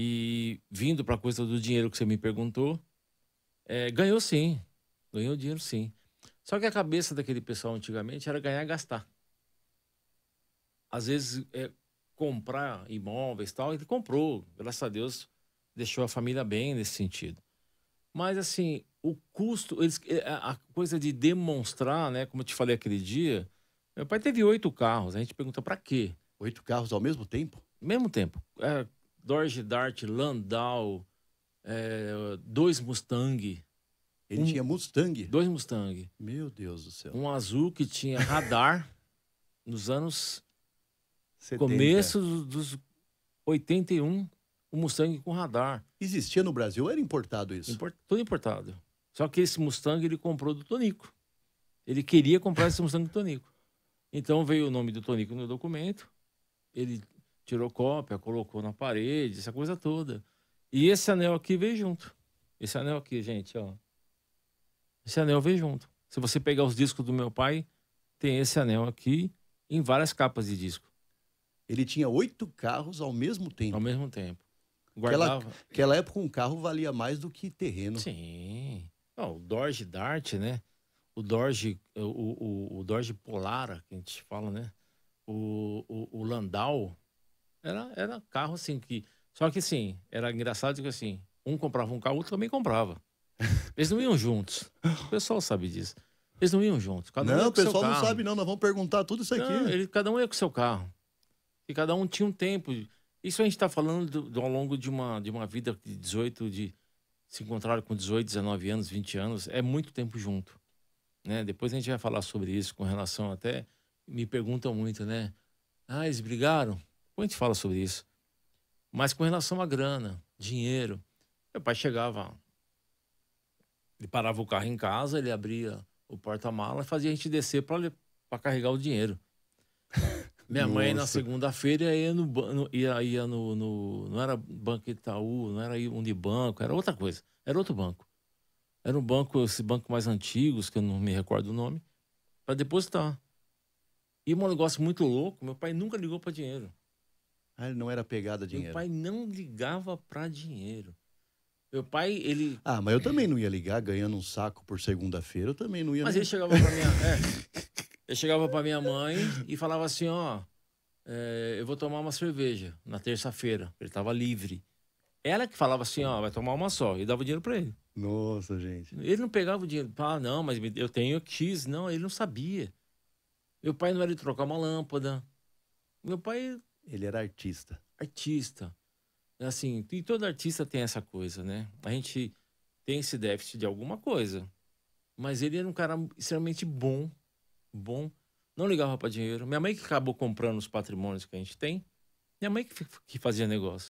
E vindo para a coisa do dinheiro que você me perguntou, é, ganhou sim, ganhou dinheiro sim. Só que a cabeça daquele pessoal antigamente era ganhar e gastar. Às vezes, é, comprar imóveis e tal, ele comprou, graças a Deus, deixou a família bem nesse sentido. Mas, assim, o custo, eles, é, a coisa de demonstrar, né? Como eu te falei aquele dia, meu pai teve oito carros. A gente pergunta para quê? Oito carros ao mesmo tempo? Mesmo tempo. É, Dodge Dart, Landau, é, dois Mustang. Ele um, tinha Mustang? Dois Mustang. Meu Deus do céu. Um azul que tinha radar nos anos... 70. Começo dos, dos 81, o Mustang com radar. Existia no Brasil? Era importado isso? Import, tudo importado. Só que esse Mustang ele comprou do Tonico. Ele queria comprar esse Mustang do Tonico. Então veio o nome do Tonico no documento. Ele tirou cópia, colocou na parede, essa coisa toda. E esse anel aqui veio junto. Esse anel aqui, gente, ó. Esse anel veio junto. Se você pegar os discos do meu pai, tem esse anel aqui em várias capas de disco. Ele tinha oito carros ao mesmo tempo. Ao mesmo tempo. Guardava. Aquela, aquela época um carro valia mais do que terreno. Sim. Não, o Dodge Dart, né? O Dodge, o, o, o Dodge Polara, que a gente fala, né? O, o, o Landau, era, era carro assim que. Só que assim, era engraçado que assim, um comprava um carro, o outro também comprava. Eles não iam juntos. O pessoal sabe disso. Eles não iam juntos. Cada não, um o pessoal não sabe, não. Nós vamos perguntar tudo isso aqui. Não, ele, cada um ia com o seu carro. E cada um tinha um tempo. Isso a gente está falando do, do, ao longo de uma, de uma vida de 18, de se encontraram com 18, 19 anos, 20 anos. É muito tempo junto. Né? Depois a gente vai falar sobre isso com relação até. Me perguntam muito, né? Ah, eles brigaram? Quando a gente fala sobre isso. Mas com relação à grana, dinheiro, meu pai chegava, ele parava o carro em casa, ele abria o porta-mala e fazia a gente descer para carregar o dinheiro. Minha mãe, na segunda-feira, ia, no, no, ia, ia no, no, Não era Banco Itaú, não era de banco, era outra coisa. Era outro banco. Era um banco, esse banco mais antigos, que eu não me recordo o nome, para depositar. E um negócio muito louco: meu pai nunca ligou para dinheiro. Ah, ele não era pegado a dinheiro. Meu pai não ligava para dinheiro. Meu pai, ele. Ah, mas eu também não ia ligar, ganhando um saco por segunda-feira, eu também não ia. Mas nem... ele chegava pra minha. É, eu chegava pra minha mãe e falava assim: ó, é, eu vou tomar uma cerveja na terça-feira. Ele tava livre. Ela que falava assim: ó, vai tomar uma só, e dava o dinheiro pra ele. Nossa, gente. Ele não pegava o dinheiro. Ah, não, mas eu tenho X. Não, ele não sabia. Meu pai não era de trocar uma lâmpada. Meu pai ele era artista. Artista. Assim, e todo artista tem essa coisa, né? A gente tem esse déficit de alguma coisa. Mas ele era um cara extremamente bom. Bom. Não ligava para dinheiro. Minha mãe que acabou comprando os patrimônios que a gente tem. Minha mãe que, que fazia negócio.